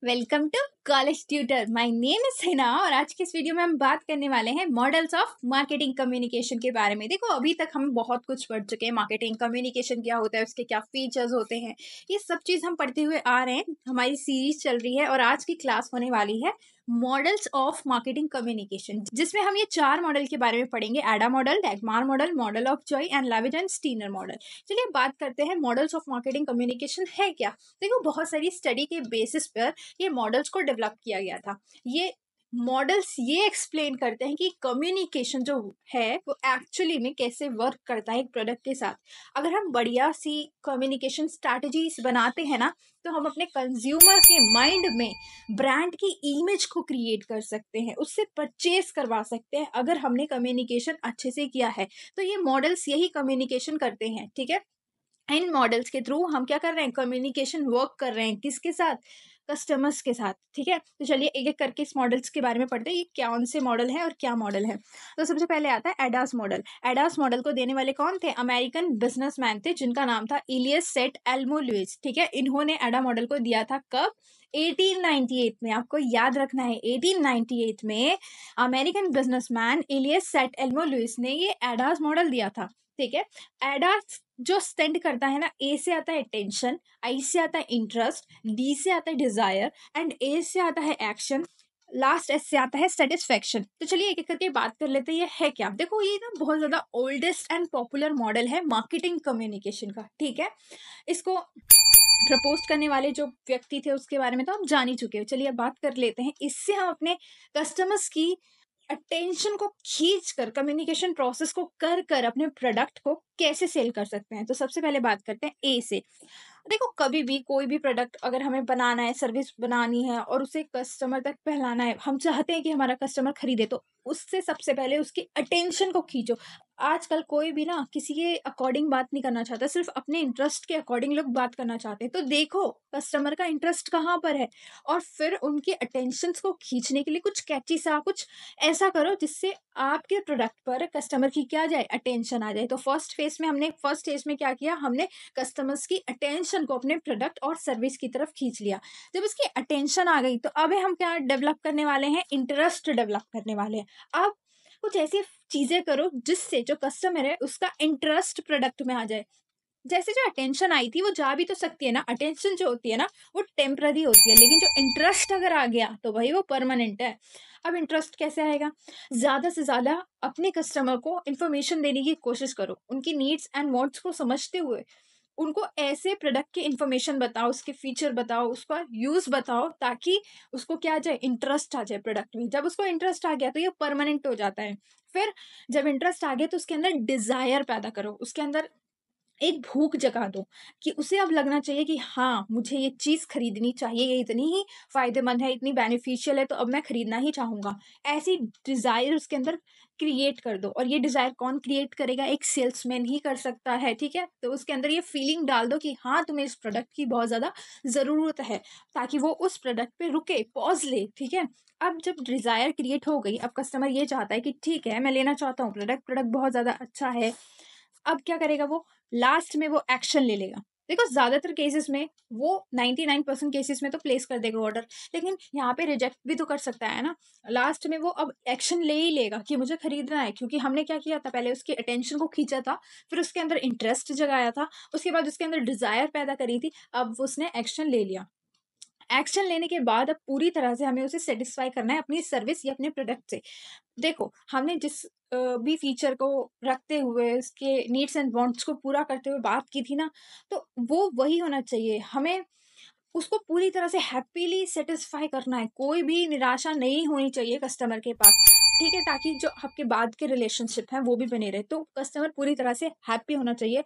Welcome to college tutor my name is Hina और आज के इस वीडियो में हम बात करने वाले हैं मॉडल्स ऑफ मार्केटिंग कम्युनिकेशन के बारे में देखो अभी तक हम बहुत कुछ पढ़ चुके हैं मार्केटिंग कम्युनिकेशन क्या होता है उसके क्या फीचर्स होते हैं ये सब चीज़ हम पढ़ते हुए आ रहे हैं हमारी सीरीज चल रही है और आज की क्लास होने वाली है मॉडल्स ऑफ मार्केटिंग कम्युनिकेशन जिसमें हम ये चार मॉडल के बारे में पढ़ेंगे AIDA model DAGMAR model model of Joy and Lavidge and Steiner model चलिए बात करते हैं मॉडल्स ऑफ मार्केटिंग कम्युनिकेशन है क्या देखो बहुत सारी स्टडी के बेसिस पर ये मॉडल्स को डेवलप किया गया था ये मॉडल्स ये एक्सप्लेन करते हैं कि कम्युनिकेशन जो है वो एक्चुअली में कैसे वर्क करता है एक प्रोडक्ट के साथ अगर हम बढ़िया सी कम्युनिकेशन स्ट्रैटेजीज बनाते हैं ना तो हम अपने कंज्यूमर के माइंड में ब्रांड की इमेज को क्रिएट कर सकते हैं उससे परचेज करवा सकते हैं अगर हमने कम्युनिकेशन अच्छे से किया है तो ये मॉडल्स यही कम्युनिकेशन करते हैं ठीक है इन मॉडल्स के थ्रू हम क्या कर रहे हैं कम्युनिकेशन वर्क कर रहे हैं किसके साथ कस्टमर्स के साथ ठीक है तो चलिए एक एक करके इस मॉडल्स के बारे में पढ़ते हैं ये कौन से मॉडल हैं और क्या मॉडल है तो सबसे पहले आता है एडास मॉडल एडास मॉडल को देने वाले कौन थे अमेरिकन बिजनेसमैन थे जिनका नाम था इलियस सेट एल्मो लुइस ठीक है इन्होंने एडा मॉडल को दिया था कब 1898 में आपको याद रखना है 1898 में American businessman Elias St Elmo Lewis ने ये एडास मॉडल दिया था ठीक है एडा जो स्टेंड करता है ना ए से आता है टेंशन आई से आता है इंटरेस्ट डी से आता है डिजायर एंड ए से आता है एक्शन लास्ट एस से आता है सेटिस्फेक्शन तो चलिए एक एक करके बात कर लेते हैं ये है क्या देखो ये ना बहुत ज़्यादा ओल्डेस्ट एंड पॉपुलर मॉडल है मार्केटिंग कम्युनिकेशन का ठीक है इसको प्रपोज करने वाले जो व्यक्ति थे उसके बारे में तो हम जान ही चुके हैं चलिए अब बात कर लेते हैं इससे हम अपने कस्टमर्स की अटेंशन को खींच कर कम्युनिकेशन प्रोसेस को कर कर अपने प्रोडक्ट को कैसे सेल कर सकते हैं तो सबसे पहले बात करते हैं ए से देखो कभी भी कोई भी प्रोडक्ट अगर हमें बनाना है सर्विस बनानी है और उसे कस्टमर तक फैलाना है हम चाहते हैं कि हमारा कस्टमर खरीदे तो उससे सबसे पहले उसकी अटेंशन को खींचो आजकल कोई भी ना किसी के अकॉर्डिंग बात नहीं करना चाहता सिर्फ अपने इंटरेस्ट के अकॉर्डिंग लोग बात करना चाहते हैं तो देखो कस्टमर का इंटरेस्ट कहाँ पर है और फिर उनके अटेंशन को खींचने के लिए कुछ कैची सा कुछ ऐसा करो जिससे आपके प्रोडक्ट पर कस्टमर की क्या जाए अटेंशन आ जाए तो फर्स्ट फेज में हमने फर्स्ट स्टेज में क्या किया हमने कस्टमर्स की अटेंशन को अपने प्रोडक्ट और सर्विस की तरफ खींच लिया जब इसकी अटेंशन आ गई तो अब हम क्या डेवलप करने वाले हैं इंटरेस्ट डेवलप करने वाले हैं अब कुछ ऐसी चीज़ें करो जिससे जो कस्टमर है उसका इंटरेस्ट प्रोडक्ट में आ जाए जैसे जो अटेंशन आई थी वो जा भी तो सकती है ना अटेंशन जो होती है ना वो टेम्प्ररी होती है लेकिन जो इंटरेस्ट अगर आ गया तो भाई वो परमानेंट है अब इंटरेस्ट कैसे आएगा ज़्यादा से ज़्यादा अपने कस्टमर को इन्फॉर्मेशन देने की कोशिश करो उनकी नीड्स एंड वॉन्ट्स को समझते हुए उनको ऐसे प्रोडक्ट की इन्फॉर्मेशन बताओ उसके फीचर बताओ उसका यूज़ बताओ ताकि उसको क्या आ जाए इंटरेस्ट आ जाए प्रोडक्ट में जब उसको इंटरेस्ट आ गया तो ये परमानेंट हो जाता है फिर जब इंटरेस्ट आ गया तो उसके अंदर डिज़ायर पैदा करो उसके अंदर एक भूख जगा दो कि उसे अब लगना चाहिए कि हाँ मुझे ये चीज़ खरीदनी चाहिए ये इतनी ही फ़ायदेमंद है इतनी बेनिफिशियल है तो अब मैं ख़रीदना ही चाहूँगा ऐसी डिज़ायर उसके अंदर क्रिएट कर दो और ये डिज़ायर कौन क्रिएट करेगा एक सेल्समैन ही कर सकता है ठीक है तो उसके अंदर ये फीलिंग डाल दो कि हाँ तुम्हें इस प्रोडक्ट की बहुत ज़्यादा ज़रूरत है ताकि वो उस प्रोडक्ट पे रुके पॉज ले ठीक है अब जब डिज़ायर क्रिएट हो गई अब कस्टमर ये चाहता है कि ठीक है मैं लेना चाहता हूँ प्रोडक्ट प्रोडक्ट बहुत ज़्यादा अच्छा है अब क्या करेगा वो लास्ट में वो एक्शन ले लेगा देखो ज्यादातर केसेस में वो नाइन्टी नाइन परसेंट केसेस में तो प्लेस कर देगा ऑर्डर लेकिन यहाँ पे रिजेक्ट भी तो कर सकता है ना लास्ट में वो अब एक्शन ले ही लेगा कि मुझे खरीदना है क्योंकि हमने क्या किया था पहले उसकी अटेंशन को खींचा था फिर उसके अंदर इंटरेस्ट जगाया था उसके बाद उसके अंदर डिजायर पैदा करी थी अब उसने एक्शन ले लिया एक्शन लेने के बाद अब पूरी तरह से हमें उसे सेटिस्फाई करना है अपनी सर्विस या अपने प्रोडक्ट से देखो हमने जिस भी फीचर को रखते हुए उसके नीड्स एंड वांट्स को पूरा करते हुए बात की थी ना तो वो वही होना चाहिए हमें उसको पूरी तरह से हैप्पीली सेटिस्फाई करना है कोई भी निराशा नहीं होनी चाहिए कस्टमर के पास ठीक है ताकि जो आपके बाद के रिलेशनशिप हैं वो भी बने रहे तो कस्टमर पूरी तरह से हैप्पी होना चाहिए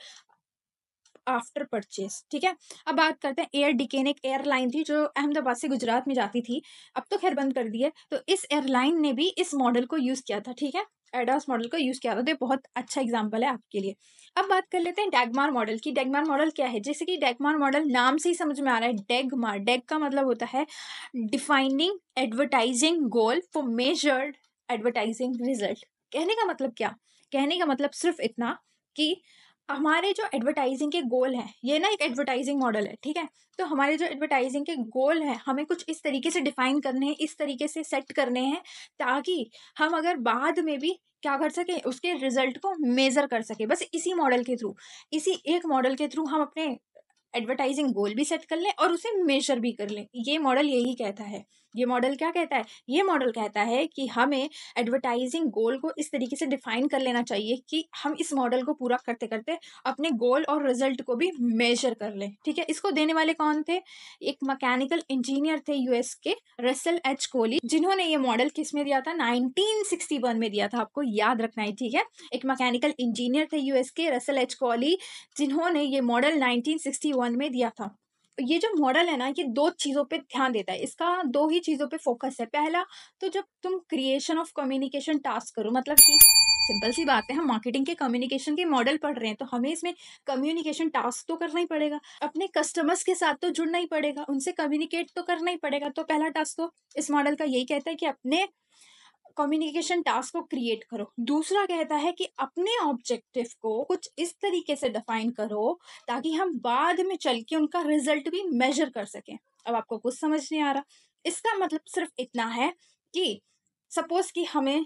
आफ्टर परचेज ठीक है अब बात करते हैं एयर डिकेन एक एयरलाइन थी जो अहमदाबाद से गुजरात में जाती थी अब तो खैर बंद कर दी है तो इस एयरलाइन ने भी इस मॉडल को यूज़ किया था ठीक है एडास मॉडल को यूज़ किया था तो बहुत अच्छा एग्जाम्पल है आपके लिए अब बात कर लेते हैं डैगमार मॉडल की डैगमार मॉडल क्या है जैसे कि डैगमार मॉडल नाम से ही समझ में आ रहा है डेगमार डेग का मतलब होता है defining advertising goal for measured advertising result कहने का मतलब क्या कहने का मतलब सिर्फ इतना कि हमारे जो एडवर्टाइजिंग के गोल हैं ये ना एक एडवर्टाइजिंग मॉडल है ठीक है तो हमारे जो एडवर्टाइजिंग के गोल हैं हमें कुछ इस तरीके से डिफाइन करने हैं इस तरीके से सेट करने हैं ताकि हम अगर बाद में भी क्या कर सके उसके रिजल्ट को मेज़र कर सके बस इसी मॉडल के थ्रू इसी एक मॉडल के थ्रू हम अपने एडवर्टाइजिंग गोल भी सेट कर लें और उसे मेजर भी कर लें ये मॉडल यही कहता है ये मॉडल क्या कहता है ये मॉडल कहता है कि हमें एडवर्टाइजिंग गोल को इस तरीके से डिफाइन कर लेना चाहिए कि हम इस मॉडल को पूरा करते करते अपने गोल और रिजल्ट को भी मेजर कर लें ठीक है इसको देने वाले कौन थे एक मैकेनिकल इंजीनियर थे यूएस के रसल एच कोहली जिन्होंने ये मॉडल किस में दिया था नाइनटीन में दिया था आपको याद रखना है ठीक है एक मैकेनिकल इंजीनियर थे यूएस के रसल एच कोहली जिन्होंने ये मॉडल नाइनटीन में दिया था ये जो मॉडल है ना ये दो चीज़ों पे ध्यान देता है इसका दो ही चीज़ों पे फोकस है पहला तो जब तुम क्रिएशन ऑफ कम्युनिकेशन टास्क करो मतलब कि सिंपल सी बात है हम मार्केटिंग के कम्युनिकेशन के मॉडल पढ़ रहे हैं तो हमें इसमें कम्युनिकेशन टास्क तो करना ही पड़ेगा अपने कस्टमर्स के साथ तो जुड़ना ही पड़ेगा उनसे कम्युनिकेट तो करना ही पड़ेगा तो पहला टास्क तो इस मॉडल का यही कहता है कि अपने कम्युनिकेशन टास्क को क्रिएट करो दूसरा कहता है कि अपने ऑब्जेक्टिव को कुछ इस तरीके से डिफाइन करो ताकि हम बाद में चल के उनका रिजल्ट भी मेजर कर सकें अब आपको कुछ समझ नहीं आ रहा इसका मतलब सिर्फ इतना है कि सपोज कि हमें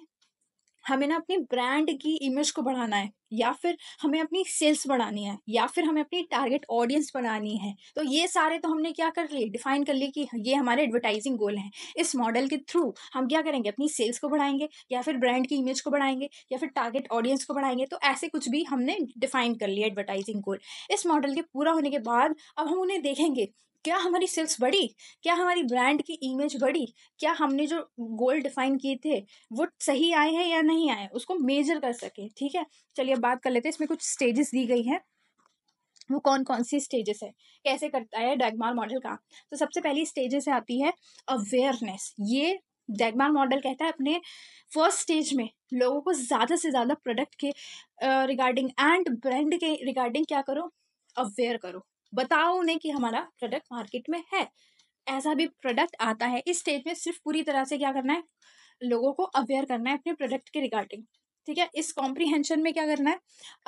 हमें ना अपने ब्रांड की इमेज को बढ़ाना है या फिर हमें अपनी सेल्स बढ़ानी है या फिर हमें अपनी टारगेट ऑडियंस बनानी है तो ये सारे तो हमने क्या कर लिए डिफाइन कर लिए कि ये हमारे एडवर्टाइजिंग गोल हैं इस मॉडल के थ्रू हम क्या करेंगे अपनी सेल्स को बढ़ाएंगे या फिर ब्रांड की इमेज को बढ़ाएंगे या फिर टारगेट ऑडियंस को बढ़ाएंगे तो ऐसे कुछ भी हमने डिफाइन कर लिया एडवर्टाइजिंग गोल इस मॉडल के पूरा होने के बाद अब हम उन्हें देखेंगे क्या हमारी सेल्स बढ़ी क्या हमारी ब्रांड की इमेज बढ़ी क्या हमने जो गोल डिफाइन किए थे वो सही आए हैं या नहीं आए उसको मेजर कर सके ठीक है चलिए बात कर लेते हैं इसमें कुछ स्टेजेस दी गई हैं वो कौन कौन सी स्टेजेस है कैसे करता है डैगमार मॉडल का तो सबसे पहली स्टेजेस आती है अवेयरनेस ये डैगमार मॉडल कहता है अपने फर्स्ट स्टेज में लोगों को ज़्यादा से ज़्यादा प्रोडक्ट के रिगार्डिंग एंड ब्रांड के रिगार्डिंग क्या करो अवेयर करो बताओ उन्हें कि हमारा प्रोडक्ट मार्केट में है ऐसा भी प्रोडक्ट आता है इस स्टेज में सिर्फ पूरी तरह से क्या करना है लोगों को अवेयर करना है अपने प्रोडक्ट के रिगार्डिंग ठीक है इस कॉम्प्रीहेंशन में क्या करना है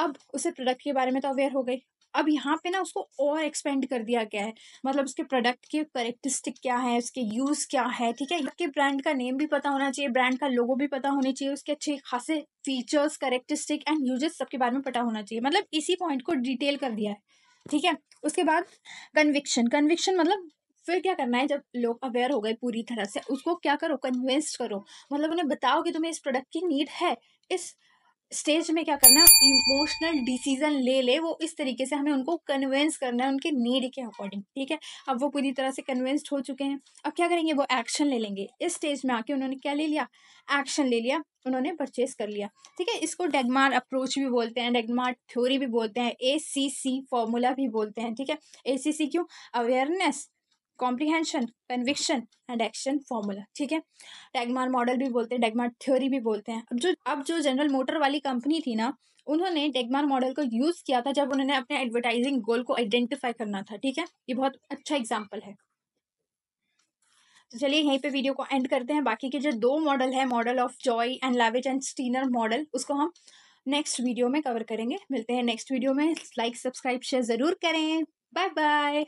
अब उसे प्रोडक्ट के बारे में तो अवेयर हो गई अब यहाँ पे ना उसको और एक्सपेंड कर दिया गया है मतलब उसके प्रोडक्ट के करेक्टरिस्टिक क्या है उसके यूज़ क्या है ठीक है उसके ब्रांड का नेम भी पता होना चाहिए ब्रांड का लोगो भी पता होना चाहिए उसके अच्छे खासे फीचर्स करेक्टरिस्टिक एंड यूजेस सबके बारे में पता होना चाहिए मतलब इसी पॉइंट को डिटेल कर दिया है ठीक है उसके बाद कन्विक्शन कन्विक्शन मतलब फिर क्या करना है जब लोग अवेयर हो गए पूरी तरह से उसको क्या करो कन्विंस करो मतलब उन्हें बताओ कि तुम्हें इस प्रोडक्ट की नीड है इस स्टेज में क्या करना है इमोशनल डिसीजन ले ले वो इस तरीके से हमें उनको कन्विंस करना है उनके नीड के अकॉर्डिंग ठीक है अब वो पूरी तरह से कन्विंस्ड हो चुके हैं अब क्या करेंगे वो एक्शन ले लेंगे इस स्टेज में आके उन्होंने क्या ले लिया एक्शन ले लिया उन्होंने परचेज कर लिया ठीक है इसको डेगमार अप्रोच भी बोलते हैं डेगमार थ्योरी भी बोलते हैं ए सी सी फॉर्मूला भी बोलते हैं ठीक है ए सी सी क्यों awareness comprehension conviction and action formula ठीक है डेगमार मॉडल भी बोलते हैं डेगमार थ्योरी भी बोलते हैं अब जो अब जो जनरल मोटर वाली कंपनी थी ना उन्होंने डेगमार मॉडल को यूज़ किया था जब उन्होंने अपने एडवर्टाइजिंग गोल को आइडेंटिफाई करना था ठीक है ये बहुत अच्छा एग्जाम्पल है तो चलिए यहीं पे वीडियो को एंड करते हैं बाकी के जो दो मॉडल है model of Joy and Lavidge and Steiner model उसको हम नेक्स्ट वीडियो में कवर करेंगे मिलते हैं नेक्स्ट वीडियो में लाइक सब्सक्राइब शेयर ज़रूर करें बाय बाय